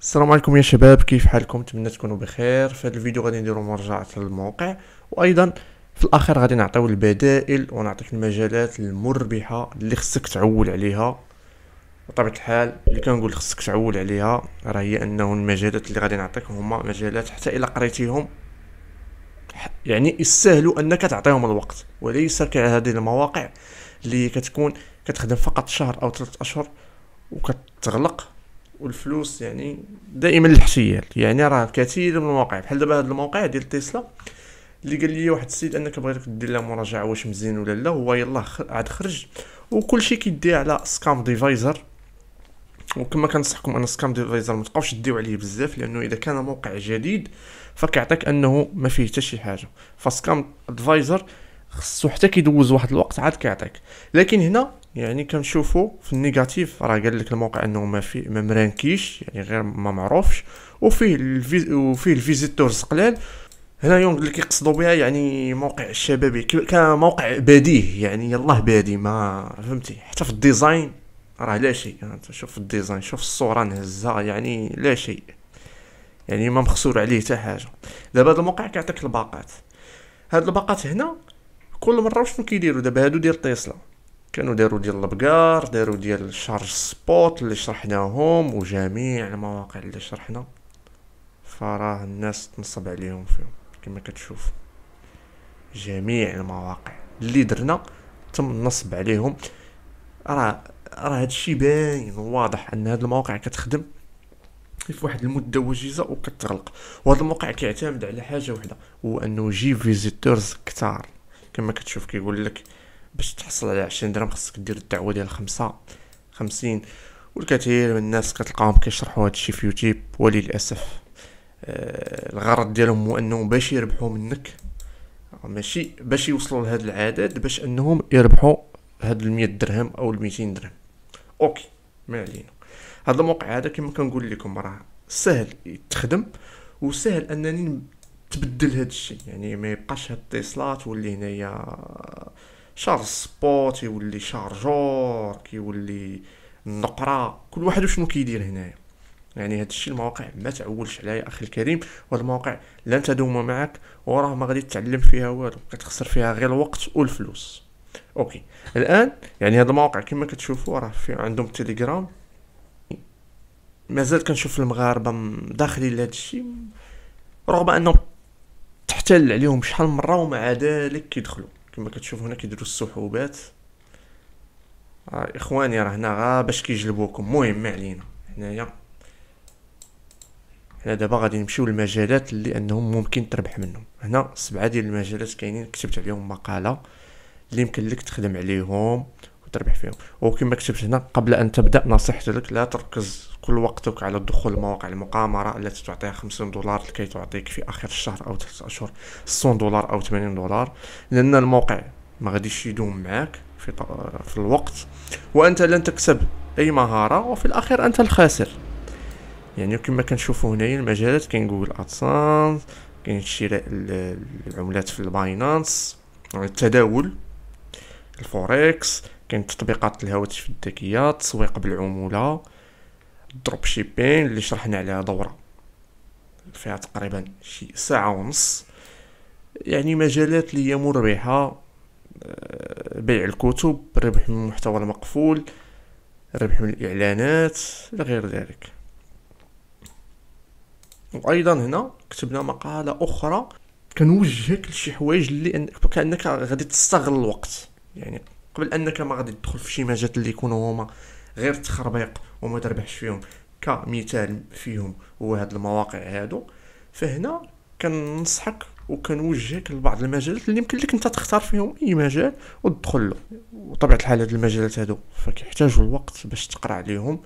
السلام عليكم يا شباب كيف حالكم نتمنى تكونوا بخير في هذا الفيديو غادي نديروا مراجعه للموقع وايضا في الاخر غادي نعطيو البدائل ونعطيك المجالات المربحه اللي خصك تعول عليها بطبيعه الحال اللي كنقول خصك تعول عليها راه هي انه المجالات اللي غادي نعطيك هما مجالات حتى الا قريتيهم يعني يستاهلوا انك تعطيهم الوقت وليس كهذه المواقع اللي كتكون كتخدم فقط شهر او ثلاثة اشهر وكتغلق والفلوس يعني دائما الاحتيال يعني راه كثير من المواقع بحال دابا هذا الموقع ديال تيسلا اللي قال لي واحد السيد انك بغيتك دير لها مراجعه واش مزيان ولا لا هو يلاه عاد خرج وكل شيء كيدي على سكام ديفايزر وكما كنصحكم ان سكام ديفايزر ما تبقاوش ديو عليه بزاف لانه اذا كان موقع جديد فكيعطيك انه ما فيه حتى شي حاجه فسكام ديفايزر خصو حتى كيدوز واحد الوقت عاد كيعطيك لكن هنا يعني كنشوفو في النيجاتيف راه قال لك الموقع انه ما في ما مرانكيش يعني غير ما معروفش وفيه الفيز وفيه الفيزيتورز قلال هنا يونغ اللي كيقصدوا بها يعني موقع شبابي كموقع بديه يعني يلاه بادي ما فهمتي حتى في الديزاين راه لا شيء يعني شوف الديزاين شوف الصوره نهزها يعني لا شيء يعني ما مخسور عليه حتى حاجه دابا هذا الموقع كيعطيك الباقات هاد الباقات هنا كل مره شنو كيديروا دابا هادو ديال تيسلا كانوا داروا ديال البقار داروا ديال الشارج سبوت اللي شرحناهم وجميع المواقع اللي شرحنا فراه الناس تنصب عليهم فيهم كما كتشوف جميع المواقع اللي درنا تم النصب عليهم راه راه هادشي باين واضح ان هاد المواقع كتخدم في واحد المده وجيزه وكتغلق وهذا الموقع كيعتمد على حاجه وحده هو انه يجيب فيزيتورز كثار كما كتشوف كيقول لك باش تحصل على عشرين درهم خصك دير الدعوه ديال خمسة خمسين والكثير من الناس كتلقاهم كيشرحوا هذا الشيء في يوتيوب وللاسف آه الغرض ديالهم هو انهم باش يربحوا منك ماشي باش يوصلوا لهذا العدد باش انهم يربحوا هاد المية درهم او الميتين درهم اوكي ما علينا هذا الموقع هذا كما كنقول لكم راه سهل يتخدم وسهل انني تبدل هذا الشيء يعني ما يبقاش هاد الاتصالات واللي هنايا شارج سبوت يولي شارجور كيولي النقره كل واحد وشنو كيدير هنايا يعني هاد الشيء المواقع ما تعولش عليها يا اخي الكريم وهاد المواقع لن تدوم معك وراه ما غادي تتعلم فيها والو كتخسر فيها غير الوقت والفلوس اوكي الان يعني هاد المواقع كما كتشوفوا راه في عندهم التليجرام مازال كنشوف المغاربه داخلين لهاد الشيء رغم انهم احتل عليهم شحال من مره ومع ذلك كيدخلوا كما كتشوف هنا كيديروا السحوبات آه اخواني راه هنا غا باش كيجلبوكم المهم ما علينا هنايا حنا دابا غادي نمشيو للمجالات اللي انهم ممكن تربح منهم هنا سبعه ديال المجالات كاينين كتبت عليهم مقاله اللي يمكن لك تخدم عليهم وتربح فيهم وكما كتبت هنا قبل ان تبدا نصيحتي لك لا تركز كل وقتك على الدخول لمواقع المقامرة التي تعطيها خمسين دولار لكي تعطيك في آخر الشهر أو تسعة أشهر ستون دولار أو ثمانين دولار لأن الموقع ما غاديش يدوم معاك في, في الوقت وأنت لن تكسب أي مهارة وفي الأخير أنت الخاسر يعني كما كنشوفوا هنايا المجالات كاين جوجل ادسانس كاين شراء العملات في الباينانس التداول الفوركس كاين تطبيقات الهواتف الذكيه التسويق بالعموله دروب شيبين اللي شرحنا عليها دوره فيها تقريبا شي ساعه ونص يعني مجالات اللي هي مربحه آه، بيع الكتب الربح من المحتوى المقفول الربح من الاعلانات الى غير ذلك وايضا هنا كتبنا مقاله اخرى كنوجهك لشي حوايج اللي كانك غادي تستغل الوقت يعني قبل انك ما غادي تدخل في شي مجال اللي يكونوا هما غير التخربيق وما تربحش فيهم كمثال فيهم هو هاد المواقع هادو فهنا كننصحك وكنوجهك لبعض المجالات اللي يمكن لك انت تختار فيهم اي مجال وتدخل له وطبيعه الحال هاد المجالات هادو فكيحتاجوا الوقت باش تقرا عليهم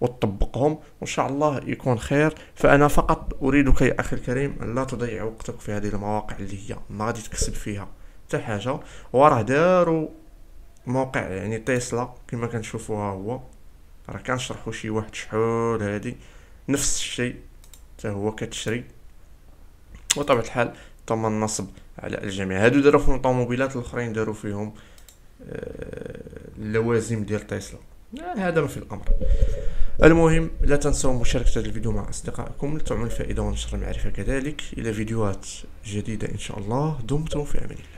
وتطبقهم وان شاء الله يكون خير فانا فقط اريدك يا اخي الكريم ان لا تضيع وقتك في هذه المواقع اللي هي ما غادي تكسب فيها حتى حاجه وراه داروا موقع يعني تيسلا كما كنشوفوها هو راه كنشرحو شي واحد شحال هادي نفس الشيء حتى هو كتشري وطبعا الحال تم النصب على الجميع هادو داروا في الطوموبيلات الاخرين داروا فيهم آه، اللوازم ديال تيسلا آه، هذا ما في الامر المهم لا تنسوا مشاركة هذا الفيديو مع أصدقائكم لتعم الفائدة ونشر المعرفة كذلك إلى فيديوهات جديدة إن شاء الله دمتم في أمان الله